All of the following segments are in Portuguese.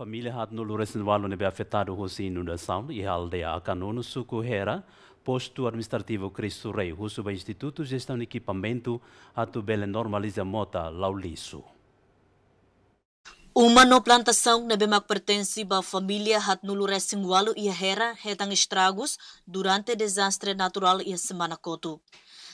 Família hat no nebe afetado hosi inundação e a aldeia Acanono hera posto administrativo Cristo Rei, russo do Instituto Gestão de Equipamento, a bele normaliza mota lauliso. Uma no plantação na Bemac pertence à família Hatnulu Resingwalo e Hera retang estragos durante desastre natural e semana coto.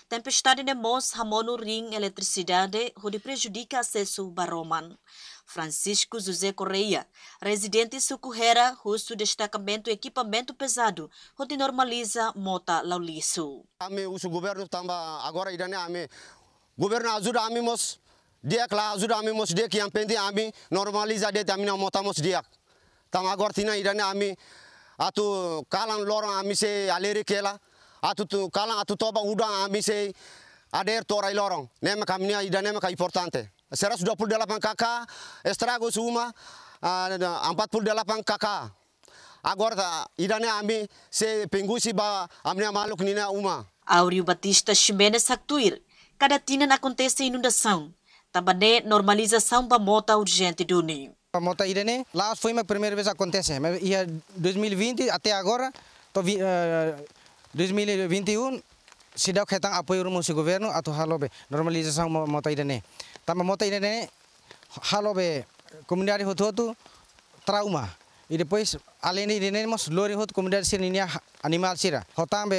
Tempestade de Mons Ramono Ring Eletricidade, onde prejudica acesso Baroman. Francisco José Correia, residente Sucurrera, russo destacamento equipamento pesado, onde normaliza Mota Lauliço. O governo tamba agora ne né, ame. Governo ajuda ame mos, dia lá ajuda ame mos, dia que ampende ame, normaliza dia tamina Mota mos dia. Tam agora tina ne né, ame, ato calan loron ame se aleri kela atutu kalang atutoba udang a ader torai lorong nema kamnia idane maka importante 128 KK estrago suma uh, 48 KK agora idane ambi se pengusi ba amnia maluk nina uma Aurio Batista Ximenes Actuir cada tina acontece inundação também normalização da mota urgente do Ninho a mota Irene, lá foi a primeira vez acontece mas ia 2020 até agora tô vi, uh, 2021 sidau khetang apoio rumo si governo ato halobe normalização motai dene tama motai dene halobe comunidade hotu hotu trauma e depois além de dene mos lori hotu comunidade sir ninia animal sira hotambe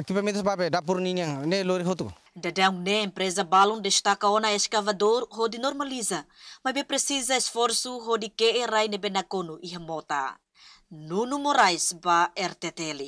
equipamentos babe dapur ninia ne né, lori hotu Dedão né empresa Balon destaca ona escavador rodi normaliza, mas be precisa esforço rodi que erai nebe nakono e remota. Nuno Moraes ba RTTL.